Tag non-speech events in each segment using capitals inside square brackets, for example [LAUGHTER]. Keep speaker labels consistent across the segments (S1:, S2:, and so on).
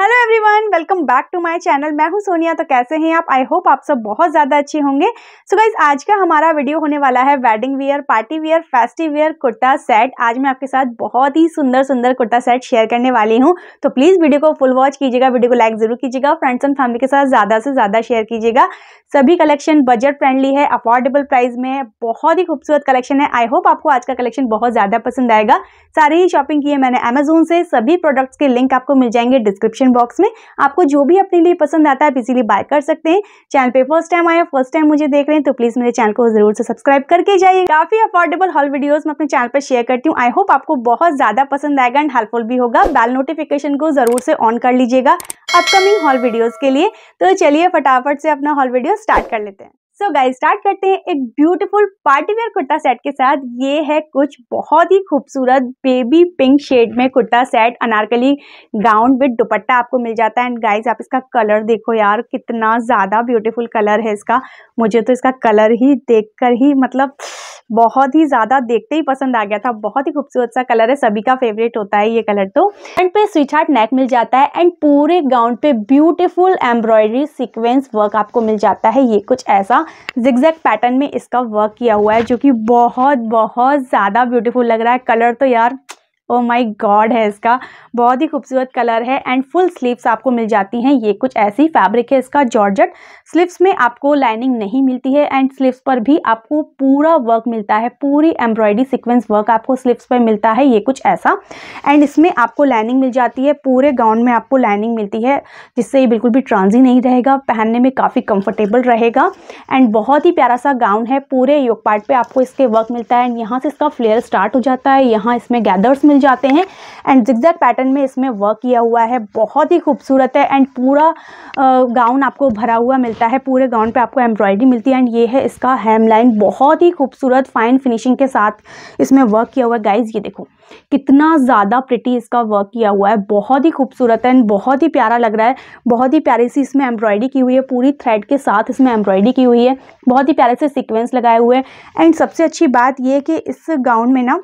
S1: hello everyone welcome back to my channel मैं हूं सोनिया तो कैसे हैं आप आई होप आप सब बहुत ज़्यादा अच्छे होंगे सो so गाइज आज का हमारा वीडियो होने वाला है wedding wear party wear festive wear kurta set आज मैं आपके साथ बहुत ही सुंदर सुंदर कुर्ता सेट शेयर करने वाली हूं तो प्लीज़ वीडियो को फुल वॉच कीजिएगा वीडियो को लाइक ज़रूर कीजिएगा फ्रेंड्स एंड फैमिली के साथ ज़्यादा से ज़्यादा शेयर कीजिएगा सभी कलेक्शन बजट फ्रेंडली है अफोर्डेबल प्राइस में है बहुत ही खूबसूरत कलेक्शन है आई होप आपको आज का कलेक्शन बहुत ज़्यादा पसंद आएगा सारी ही शॉपिंग की है मैंने अमेजोन से सभी प्रोडक्ट्स के लिंक आपको मिल जाएंगे डिस्क्रिप्शन डिस्क्रिप्शन बॉक्स में आपको जो भी अपने लिए पसंद आता है आप इसीलिए बाय कर सकते हैं चैनल पे फर्स्ट टाइम आया फर्स्ट टाइम मुझे देख रहे हैं तो प्लीज़ मेरे चैनल को जरूर से सब्सक्राइब करके जाइए काफ़ी अफोर्डेबल हॉल वीडियोज़ मैं अपने चैनल पर शेयर करती हूँ आई होप आपको बहुत ज़्यादा पसंद आएगा एंड हेल्पफुल भी होगा बेल नोटिफिकेशन को ज़रूर से ऑन कर लीजिएगा अपकमिंग हॉल वीडियोज़ के लिए तो चलिए फटाफट से अपना हॉल वीडियो स्टार्ट कर लेते हैं सो गाइस स्टार्ट करते हैं एक ब्यूटीफुल पार्टीवेयर कुर्ता सेट के साथ ये है कुछ बहुत ही खूबसूरत बेबी पिंक शेड में kurta set Anarkali gown with dupatta आपको मिल जाता है एंड गाइस आप इसका कलर देखो यार कितना ज़्यादा ब्यूटीफुल कलर है इसका मुझे तो इसका कलर ही देख ही मतलब बहुत ही ज़्यादा देखते ही पसंद आ गया था बहुत ही खूबसूरत सा कलर है सभी का फेवरेट होता है ये कलर तो एंड पे स्विच हार्ट नेक मिल जाता है एंड पूरे गाउन पे ब्यूटीफुल एम्ब्रॉयडरी सीक्वेंस वर्क आपको मिल जाता है ये कुछ ऐसा जिक्जैक पैटर्न में इसका वर्क किया हुआ है जो कि बहुत बहुत ज़्यादा ब्यूटीफुल लग रहा है कलर तो यार ओ माय गॉड है इसका बहुत ही खूबसूरत कलर है एंड फुल स्लीव्स आपको मिल जाती हैं ये कुछ ऐसी फैब्रिक है इसका जॉर्जट स्लीव्स में आपको लाइनिंग नहीं मिलती है एंड स्लीव्स पर भी आपको पूरा वर्क मिलता है पूरी एम्ब्रॉयडरी सिक्वेंस वर्क आपको स्लीव्स पर मिलता है ये कुछ ऐसा एंड इसमें आपको लाइनिंग मिल जाती है पूरे गाउन में आपको लाइनिंग मिलती है जिससे ये बिल्कुल भी ट्रांजी नहीं रहेगा पहनने में काफ़ी कम्फर्टेबल रहेगा एंड बहुत ही प्यारा सा गाउन है पूरे योग पार्ट पर आपको इसके वर्क मिलता है एंड यहाँ से इसका फ्लेयर स्टार्ट हो जाता है यहाँ इसमें गैदर्स मिल जाते हैं एंड जिक्जैक पैटर्न में इसमें वर्क किया हुआ है बहुत ही खूबसूरत है एंड पूरा गाउन आपको भरा हुआ मिलता है पूरे गाउन पे आपको एम्ब्रॉयडरी मिलती है एंड ये है इसका हेम लाइन बहुत ही खूबसूरत फाइन फिनिशिंग के साथ इसमें वर्क किया हुआ है गाइज ये देखो कितना ज़्यादा प्रिटी इसका वर्क किया हुआ है बहुत ही खूबसूरत है एंड बहुत ही प्यारा लग रहा है बहुत ही प्यारी सी इसमें एम्ब्रॉयडरी की हुई है पूरी थ्रेड के साथ इसमें एम्ब्रॉयडरी की हुई है बहुत ही प्यारे से सिक्वेंस लगाए हुए हैं एंड सबसे अच्छी बात ये कि इस गाउन में ना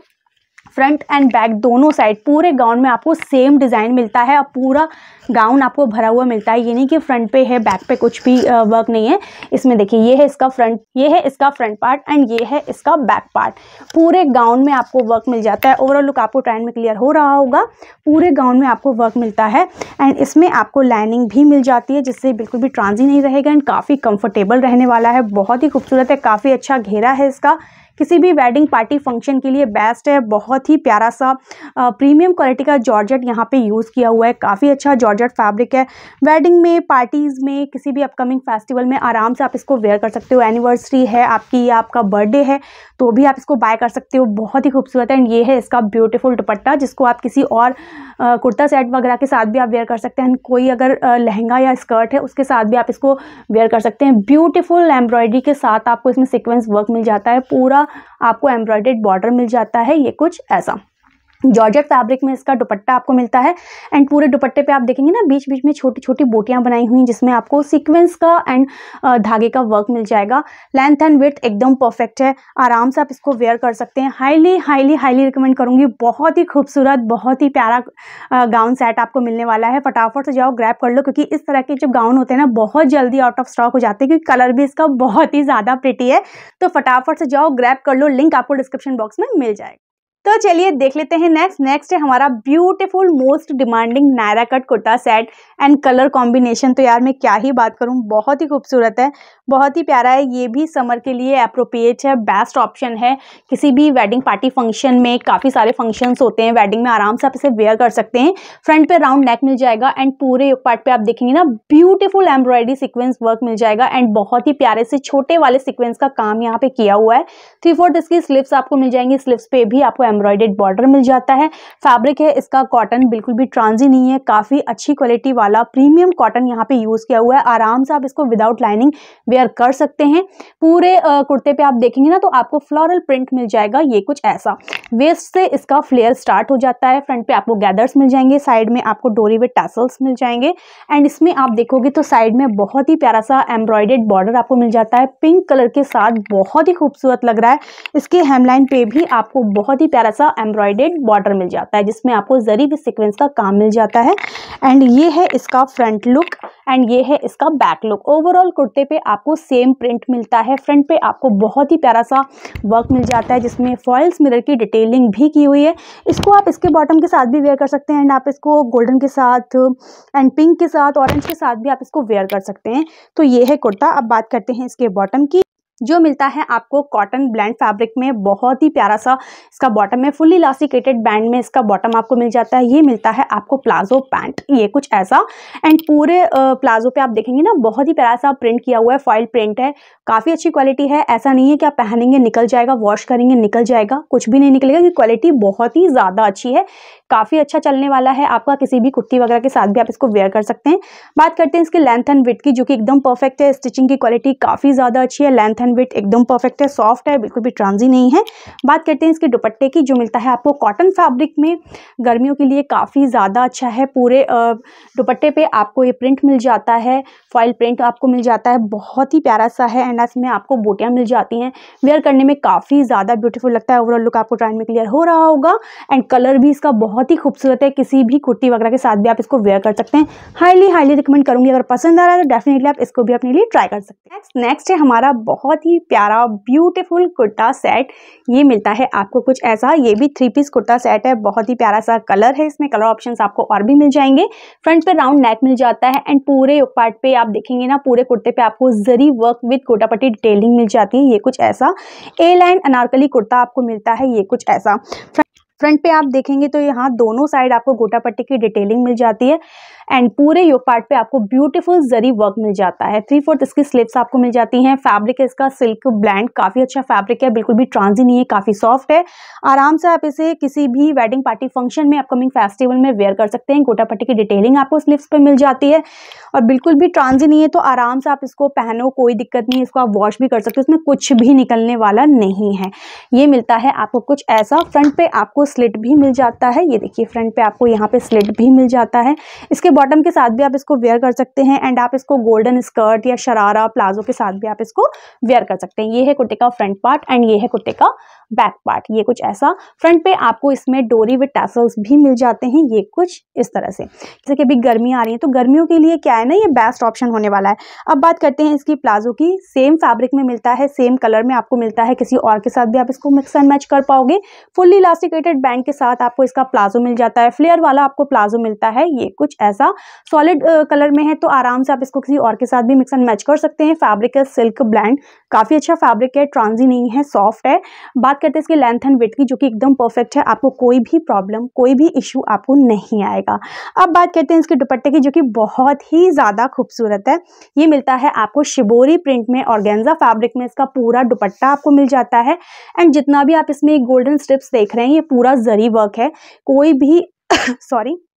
S1: फ्रंट एंड बैक दोनों साइड पूरे गाउन में आपको सेम डिज़ाइन मिलता है और पूरा गाउन आपको भरा हुआ मिलता है ये नहीं कि फ्रंट पे है बैक पे कुछ भी वर्क नहीं है इसमें देखिए ये है इसका फ्रंट ये है इसका फ्रंट पार्ट एंड ये है इसका बैक पार्ट पूरे गाउन में आपको वर्क मिल जाता है ओवरऑल लुक आपको ट्रेंड में क्लियर हो रहा होगा पूरे गाउन में आपको वर्क मिलता है एंड इसमें आपको लाइनिंग भी मिल जाती है जिससे बिल्कुल भी ट्रांजी नहीं रहेगा एंड काफ़ी कम्फर्टेबल रहने वाला है बहुत ही खूबसूरत है काफ़ी अच्छा घेरा है इसका किसी भी वेडिंग पार्टी फंक्शन के लिए बेस्ट है बहुत ही प्यारा सा प्रीमियम क्वालिटी का जॉर्जेट यहाँ पे यूज़ किया हुआ है काफ़ी अच्छा जॉर्ज जॉर्जेट फैब्रिक है वेडिंग में पार्टीज़ में किसी भी अपकमिंग फेस्टिवल में आराम से आप इसको वेयर कर सकते हो एनिवर्सरी है आपकी या आपका बर्थडे है तो भी आप इसको बाय कर सकते हो बहुत ही खूबसूरत है एंड ये है इसका ब्यूटीफुल दुपट्टा जिसको आप किसी और कुर्ता सेट वगैरह के साथ भी आप वेयर कर सकते हैं कोई अगर लहंगा या स्कर्ट है उसके साथ भी आप इसको वेयर कर सकते हैं ब्यूटीफुल एम्ब्रॉयडरी के साथ आपको इसमें सिक्वेंस वर्क मिल जाता है पूरा आपको एम्ब्रॉयडेड बॉर्डर मिल जाता है ये कुछ ऐसा जॉर्जेट फैब्रिक में इसका दुपट्टा आपको मिलता है एंड पूरे दुपट्टे पे आप देखेंगे ना बीच बीच में छोटी छोटी बोटियां बनाई हुई जिसमें आपको सीक्वेंस का एंड धागे का वर्क मिल जाएगा लेंथ एंड विथ एकदम परफेक्ट है आराम से आप इसको वेयर कर सकते हैं हाईली हाईली हाईली रिकमेंड करूँगी बहुत ही खूबसूरत बहुत ही प्यारा गाउन सेट आपको मिलने वाला है फटाफट से जाओ ग्रैप कर लो क्योंकि इस तरह के जो गाउन होते हैं ना बहुत जल्दी आउट ऑफ स्टॉक हो जाते हैं क्योंकि कलर भी इसका बहुत ही ज़्यादा प्रिटी है तो फटाफट से जाओ ग्रैप कर लो लिंक आपको डिस्क्रिप्शन बॉक्स में मिल जाएगा तो चलिए देख लेते हैं नेक्स्ट नेक्स्ट है हमारा beautiful most demanding Naira cut kurta set and colour combination तो यार मैं क्या ही बात करूँ बहुत ही खूबसूरत है बहुत ही प्यारा है ये भी समर के लिए अप्रोप्रिएट है बेस्ट ऑप्शन है किसी भी वेडिंग पार्टी फंक्शन में काफ़ी सारे फंक्शंस होते हैं वेडिंग में आराम से आप इसे वेयर कर सकते हैं फ्रंट पे राउंड नेक मिल जाएगा एंड पूरे पार्ट पे आप देखेंगे ना ब्यूटीफुल एम्ब्रॉयडरी सिक्वेंस वर्क मिल जाएगा एंड बहुत ही प्यारे से छोटे वाले सिक्वेंस का काम यहाँ पे किया हुआ है थ्री फोर्थ इसकी स्लिप्स आपको मिल जाएंगी स्लिप्स पे भी आपको एम्ब्रॉयडेड बॉर्डर मिल जाता है फैब्रिक है इसका कॉटन बिल्कुल भी ट्रांजी नहीं है काफ़ी अच्छी क्वालिटी वाला प्रीमियम कॉटन यहाँ पे यूज़ किया हुआ है आराम से आप इसको विदाउट लाइनिंग वेयर कर सकते हैं पूरे कुर्ते पे आप देखेंगे ना तो आपको फ्लोरल प्रिंट मिल जाएगा ये कुछ ऐसा वेस्ट से इसका फ्लेयर स्टार्ट हो जाता है फ्रंट पे आपको गैदर्स मिल जाएंगे साइड में आपको डोरी वे टैसल्स मिल जाएंगे एंड इसमें आप देखोगे तो साइड में बहुत ही प्यारा सा एम्ब्रॉयडेड बॉर्डर आपको मिल जाता है पिंक कलर के साथ बहुत ही खूबसूरत लग रहा है इसके हेमलाइन पे भी आपको बहुत ही प्यारा प्यारा सा एम्ब्रॉयडेड बॉर्डर मिल जाता है जिसमें आपको जरी भी सिक्वेंस का काम मिल जाता है एंड ये है इसका फ्रंट लुक एंड ये है इसका बैक लुक ओवरऑल कुर्ते पे आपको सेम प्रिंट मिलता है फ्रंट पे आपको बहुत ही प्यारा सा वर्क मिल जाता है जिसमें फॉयल्स मिरर की डिटेलिंग भी की हुई है इसको आप इसके बॉटम के साथ भी वेयर कर सकते हैं एंड आप इसको गोल्डन के साथ एंड पिंक के साथ ऑरेंज के साथ भी आप इसको वेयर कर सकते हैं तो ये है कुर्ता अब बात करते हैं इसके बॉटम की जो मिलता है आपको कॉटन ब्लैंड फैब्रिक में बहुत ही प्यारा सा इसका बॉटम में फुल्ली लासिकेटेड बैंड में इसका बॉटम आपको मिल जाता है ये मिलता है आपको प्लाजो पैंट ये कुछ ऐसा एंड पूरे प्लाजो पे आप देखेंगे ना बहुत ही प्यारा सा प्रिंट किया हुआ है फॉइल प्रिंट है काफ़ी अच्छी क्वालिटी है ऐसा नहीं है कि आप पहनेंगे निकल जाएगा वॉश करेंगे निकल जाएगा कुछ भी नहीं निकलेगा क्योंकि क्वालिटी बहुत ही ज़्यादा अच्छी है काफ़ी अच्छा चलने वाला है आपका किसी भी कुर्ती वगैरह के साथ भी आप इसको वेयर कर सकते हैं बात करते हैं इसके लेंथ एंड विथ की जो कि एकदम परफेक्ट है स्टिचिंग की क्वालिटी काफ़ी ज़्यादा अच्छी है लेंथ एंड विथ एकदम परफेक्ट है सॉफ्ट है बिल्कुल भी ट्रांजी नहीं है बात करते हैं इसके दुपट्टे की जो मिलता है आपको कॉटन फैब्रिक में गर्मियों के लिए काफ़ी ज़्यादा अच्छा है पूरे दुपट्टे पर आपको ये प्रिंट मिल जाता है फॉइल प्रिंट आपको मिल जाता है बहुत ही प्यारा सा है लहंगास में आपको बोटियाँ मिल जाती हैं वेयर करने में काफ़ी ज़्यादा ब्यूटीफुल लगता है ओवरऑल लुक आपको ट्रेंड में क्लियर हो रहा होगा एंड कलर भी इसका बहुत ही खूबसूरत है किसी भी कुर्ती वगैरह के साथ भी आप इसको वेयर कर सकते हैं हाईली हाईली रिकमेंड करूँगी अगर पसंद आ रहा है तो डेफिनेटली आप इसको भी अपने लिए ट्राई कर सकते हैं नेक्स्ट नेक्स्ट है हमारा बहुत ही प्यारा ब्यूटीफुल कुर्ता सेट ये मिलता है आपको कुछ ऐसा ये भी थ्री पीस कुर्ता सेट है बहुत ही प्यारा सा कलर है इसमें कलर ऑप्शंस आपको और भी मिल जाएंगे फ्रंट पे राउंड नेक मिल जाता है एंड पूरे पार्ट पे आप देखेंगे ना पूरे कुर्ते पे आपको जरी वर्क विद कुर्ता मोटा पट्टी डिटेलिंग मिल जाती है ये कुछ ऐसा ए लाइन अनारकली कुर्ता आपको मिलता है ये कुछ ऐसा फ्रंट पे आप देखेंगे तो यहाँ दोनों साइड आपको गोटा पट्टी की डिटेलिंग मिल जाती है एंड पूरे योग पार्ट पे आपको ब्यूटीफुल जरी वर्क मिल जाता है थ्री फोर्थ इसकी स्लिप्स आपको मिल जाती हैं फैब्रिक है इसका सिल्क ब्लैंड काफ़ी अच्छा फैब्रिक है बिल्कुल भी ट्रांजी नहीं है काफ़ी सॉफ्ट है आराम से आप इसे किसी भी वेडिंग पार्टी फंक्शन में अपकमिंग फेस्टिवल में वेयर कर सकते हैं गोटा पट्टी की डिटेलिंग आपको स्लिप्स पर मिल जाती है और बिल्कुल भी ट्रांजी नहीं है तो आराम से आप इसको पहनो कोई दिक्कत नहीं है इसको आप वॉश भी कर सकते हो इसमें कुछ भी निकलने वाला नहीं है ये मिलता है आपको कुछ ऐसा फ्रंट पे आपको स्लिट भी मिल जाता है ये देखिए फ्रंट पे आपको यहाँ पे स्लिट भी मिल जाता है इसके बॉटम के साथ भी आप इसको वेयर कर सकते हैं एंड आप इसको गोल्डन स्कर्ट या शरारा प्लाजो के साथ भी आप इसको वेयर कर सकते हैं ये है कुर्ते का फ्रंट पार्ट एंड ये है कुर्ते का बैक पार्ट ये कुछ ऐसा फ्रंट पे आपको इसमें डोरी विद टैसल्स भी मिल जाते हैं ये कुछ इस तरह से जैसे कि अभी गर्मी आ रही है तो गर्मियों के लिए क्या है ना ये बेस्ट ऑप्शन होने वाला है अब बात करते हैं इसकी प्लाजो की सेम फैब्रिक में मिलता है सेम कलर में आपको मिलता है किसी और के साथ भी आप इसको मिक्स एंड मैच कर पाओगे फुल्ली इलास्टिकेटेड बैंड के साथ आपको इसका प्लाजो मिल जाता है फ्लेयर वाला आपको प्लाजो मिलता है ये कुछ ऐसा सा सॉलिड कलर में है तो आराम से आप इसको किसी और के साथ भी मिक्स एंड मैच कर सकते हैं फैब्रिक है सिल्क ब्लैंड काफ़ी अच्छा फैब्रिक है ट्रांजी नहीं है सॉफ्ट है बात करते हैं इसके लेंथ एंड वेट की जो कि एकदम परफेक्ट है आपको कोई भी प्रॉब्लम कोई भी इशू आपको नहीं आएगा अब बात करते हैं इसके दुपट्टे की जो कि बहुत ही ज़्यादा खूबसूरत है ये मिलता है आपको शिबोरी प्रिंट में ऑर्गेन्जा फैब्रिक में इसका पूरा दुपट्टा आपको मिल जाता है एंड जितना भी आप इसमें गोल्डन स्ट्रिप्स देख रहे हैं ये पूरा जरी वर्क है कोई भी सॉरी [COUGHS]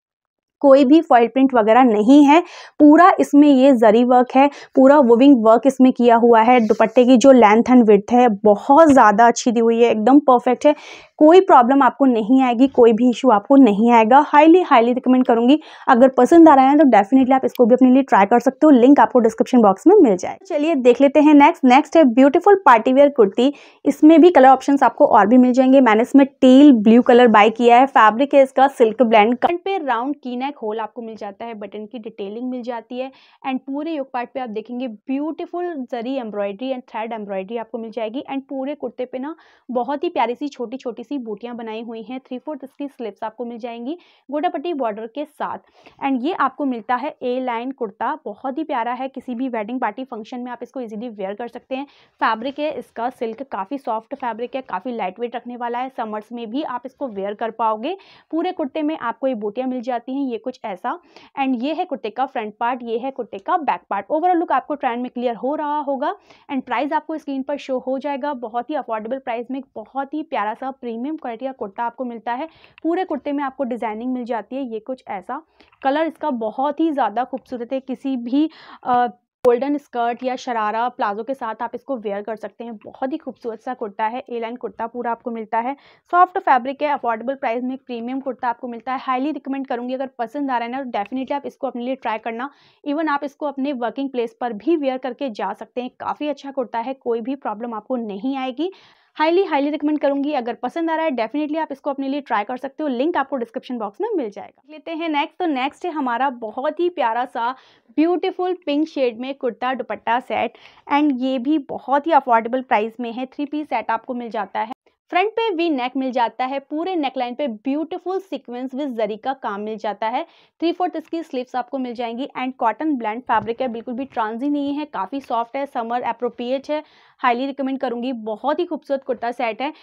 S1: कोई भी फॉइल प्रिंट वगैरह नहीं है पूरा इसमें ये जरी वर्क है पूरा वुविंग वर्क इसमें किया हुआ है दुपट्टे की जो लेंथ एंड विथ है बहुत ज़्यादा अच्छी दी हुई है एकदम परफेक्ट है कोई प्रॉब्लम आपको नहीं आएगी कोई भी इशू आपको नहीं आएगा हाईली हाईली रिकमेंड करूंगी अगर पसंद आ रहा है तो डेफिनेटली आप इसको भी अपने लिए ट्राई कर सकते हो लिंक आपको डिस्क्रिप्शन बॉक्स में मिल जाए चलिए देख लेते हैं नेक्स्ट नेक्स्ट है ब्यूटीफुल पार्टी वेयर कुर्ती इसमें भी कलर ऑप्शन आपको और भी मिल जाएंगे मैंने इसमें टील ब्लू कलर बाय किया है फैब्रिक है इसका सिल्क ब्लैंड कंट पे राउंड की नेक होल आपको मिल जाता है बटन की डिटेलिंग मिल जाती है एंड पूरे योग पार्ट पे आप देखेंगे beautiful zari embroidery and thread embroidery आपको मिल जाएगी एंड पूरे कुर्ते पे ना बहुत ही प्यारी सी छोटी छोटी ऐसी बूटियाँ बनाई हुई हैं थ्री फोर्थ इसकी स्लिप्स आपको मिल जाएंगी गोडापट्टी बॉर्डर के साथ एंड ये आपको मिलता है ए लाइन कुर्ता बहुत ही प्यारा है किसी भी वेडिंग पार्टी फंक्शन में आप इसको ईजिली वेयर कर सकते हैं फैब्रिक है इसका सिल्क काफ़ी सॉफ्ट फैब्रिक है काफ़ी लाइट वेट रखने वाला है समर्स में भी आप इसको वेयर कर पाओगे पूरे कुर्ते में आपको ये बूटियाँ मिल जाती हैं ये कुछ ऐसा एंड ये है कुर्ते का फ्रंट पार्ट ये है कुर्ते का बैक पार्ट ओवरऑल लुक आपको ट्रेंड में क्लियर हो रहा होगा एंड प्राइस आपको स्क्रीन पर शो हो जाएगा बहुत ही अफोर्डेबल प्राइस में बहुत ही प्यारा सा प्रीमियम प्रीमियम क्वालिटी का कुर्ता आपको मिलता है पूरे कुर्ते में आपको डिज़ाइनिंग मिल जाती है ये कुछ ऐसा कलर इसका बहुत ही ज़्यादा खूबसूरत है किसी भी आ, गोल्डन स्कर्ट या शरारा प्लाजो के साथ आप इसको वेयर कर सकते हैं बहुत ही खूबसूरत सा कुर्ता है ए लाइन कुर्ता पूरा आपको मिलता है सॉफ्ट फैब्रिक है अफोर्डेबल प्राइस में प्रीमियम कुर्ता आपको मिलता है हाईली रिकमेंड करूंगी अगर पसंद आ रहा है ना तो डेफिनेटली आप इसको अपने लिए ट्राई करना इवन आप इसको अपने वर्किंग प्लेस पर भी वेयर करके जा सकते हैं काफ़ी अच्छा कुर्ता है कोई भी प्रॉब्लम आपको नहीं आएगी हाईली हाईली रिकमेंड करूंगी अगर पसंद आ रहा है डेफिनेटली आप इसको अपने लिए ट्राई कर सकते हो लिंक आपको डिस्क्रिप्शन बॉक्स में मिल जाएगा लेते हैं नेक्स्ट तो नेक्स्ट है हमारा बहुत ही प्यारा सा ब्यूटीफुल पिंक शेड में कुर्ता दुपट्टा सेट एंड ये भी बहुत ही अफोर्डेबल प्राइस में है थ्री पीस सेट आपको मिल जाता है फ्रंट पे वी नेक मिल जाता है पूरे नेक लाइन पे ब्यूटीफुल सीक्वेंस विद जरी का काम मिल जाता है थ्री फोर्थ इसकी स्लीव्स आपको मिल जाएंगी एंड कॉटन ब्लैंड फैब्रिक है बिल्कुल भी ट्रांजी नहीं है काफ़ी सॉफ्ट है समर अप्रोप्रिएट है हाईली रिकमेंड करूँगी बहुत ही खूबसूरत कुर्ता सेट है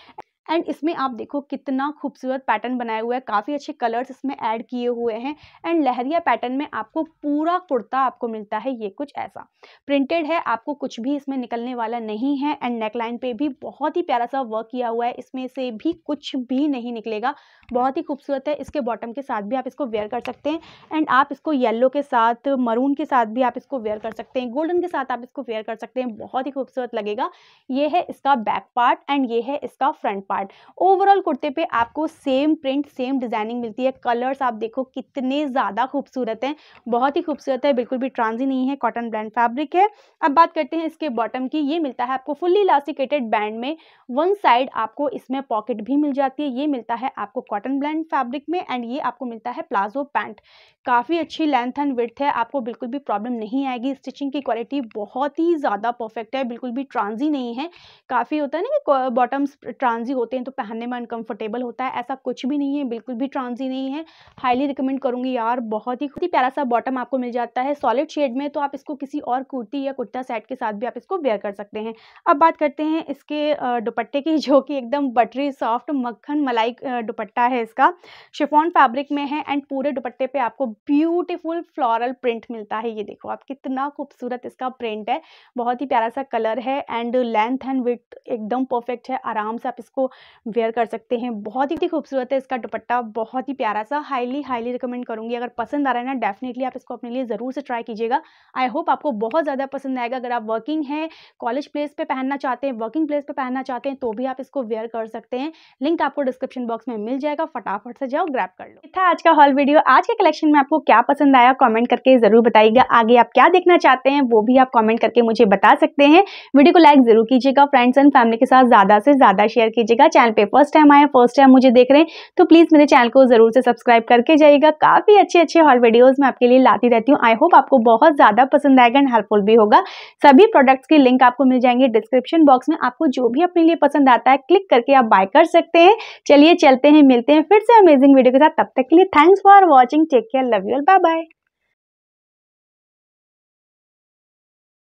S1: एंड इसमें आप देखो कितना खूबसूरत पैटर्न बनाया हुआ है काफ़ी अच्छे कलर्स इसमें ऐड किए हुए हैं एंड लहरिया पैटर्न में आपको पूरा कुर्ता आपको मिलता है ये कुछ ऐसा प्रिंटेड है आपको कुछ भी इसमें निकलने वाला नहीं है एंड नेकलाइन पे भी बहुत ही प्यारा सा वर्क किया हुआ है इसमें से भी कुछ भी नहीं निकलेगा बहुत ही खूबसूरत है इसके बॉटम के साथ भी आप इसको वेयर कर सकते हैं एंड आप इसको येल्लो के साथ मरून के साथ भी आप इसको वेयर कर सकते हैं गोल्डन के साथ आप इसको वेयर कर सकते हैं बहुत ही खूबसूरत लगेगा ये है इसका बैक पार्ट एंड ये है इसका फ्रंट पार्ट पार्ट ओवरऑल कुर्ते पे आपको सेम प्रिंट सेम डिजाइनिंग मिलती है कलर्स आप देखो कितने ज़्यादा खूबसूरत हैं बहुत ही खूबसूरत है बिल्कुल भी ट्रांजी नहीं है कॉटन ब्रांड फैब्रिक है अब बात करते हैं इसके बॉटम की ये मिलता है आपको फुल्ली इलास्टिकेटेड बैंड में वन साइड आपको इसमें पॉकेट भी मिल जाती है ये मिलता है आपको कॉटन ब्रांड फैब्रिक में एंड ये आपको मिलता है प्लाजो पैंट काफ़ी अच्छी लेंथ एंड विर्थ है आपको बिल्कुल भी प्रॉब्लम नहीं आएगी स्टिचिंग की क्वालिटी बहुत ही ज़्यादा परफेक्ट है बिल्कुल भी ट्रांजी नहीं है काफ़ी होता है ना कि बॉटम्स ट्रांजी हो होते हैं तो पहनने में अनकंफर्टेबल होता है ऐसा कुछ भी नहीं है बिल्कुल भी ट्रांसी नहीं है हाईली रिकमेंड करूंगी यार बहुत ही खुद ही प्यारा सा बॉटम आपको मिल जाता है सॉलिड शेड में तो आप इसको किसी और कुर्ती या कुर्ता सेट के साथ भी आप इसको वेयर कर सकते हैं अब बात करते हैं इसके दुपट्टे की [LAUGHS] जो कि एकदम बटरी सॉफ्ट मक्खन मलाई दुपट्टा है इसका शिफॉन फैब्रिक में है एंड पूरे दुपट्टे पे आपको ब्यूटीफुल फ्लोरल प्रिंट मिलता है ये देखो आप कितना खूबसूरत इसका प्रिंट है बहुत ही प्यारा सा कलर है एंड लेंथ एंड विथ एकदम परफेक्ट है आराम से आप इसको वेयर कर सकते हैं बहुत ही खूबसूरत है इसका दुपट्टा बहुत ही प्यारा सा हाईली हाईली रिकमेंड करूंगी अगर पसंद आ रहा है ना डेफिनेटली आप इसको अपने लिए ज़रूर से ट्राई कीजिएगा आई होप आपको बहुत ज़्यादा पसंद आएगा अगर आप वर्किंग हैं कॉलेज प्लेस पर पहनना चाहते हैं वर्किंग प्लेस पर पहनना चाहते हैं तो भी आप इसको वेयर कर सकते हैं लिंक आपको डिस्क्रिप्शन बॉक्स में मिल जाएगा फटाफट से जाओ ग्रैप कर लो था आज का हॉल वीडियो आज के कलेक्शन में आपको क्या पसंद आया कॉमेंट करके ज़रूर बताइएगा आगे आप क्या देखना चाहते हैं वो भी आप कॉमेंट करके मुझे बता सकते हैं वीडियो को लाइक ज़रूर कीजिएगा फ्रेंड्स एंड फैमिली के साथ ज़्यादा से ज़्यादा शेयर कीजिएगा जाइएगा चैनल पे फर्स्ट टाइम आए फर्स्ट टाइम मुझे देख रहे हैं तो प्लीज़ मेरे चैनल को ज़रूर से सब्सक्राइब करके जाइएगा काफ़ी अच्छे अच्छे हॉल वीडियोज़ मैं आपके लिए लाती रहती हूँ आई होप आपको बहुत ज़्यादा पसंद आएगा एंड हेल्पफुल भी होगा सभी प्रोडक्ट्स की लिंक आपको मिल जाएंगे डिस्क्रिप्शन बॉक्स में आपको जो भी अपने लिए पसंद आता है क्लिक करके आप बाय कर सकते हैं चलिए चलते हैं मिलते हैं फिर से अमेजिंग वीडियो के साथ तब तक के लिए thanks for watching take care love you bye bye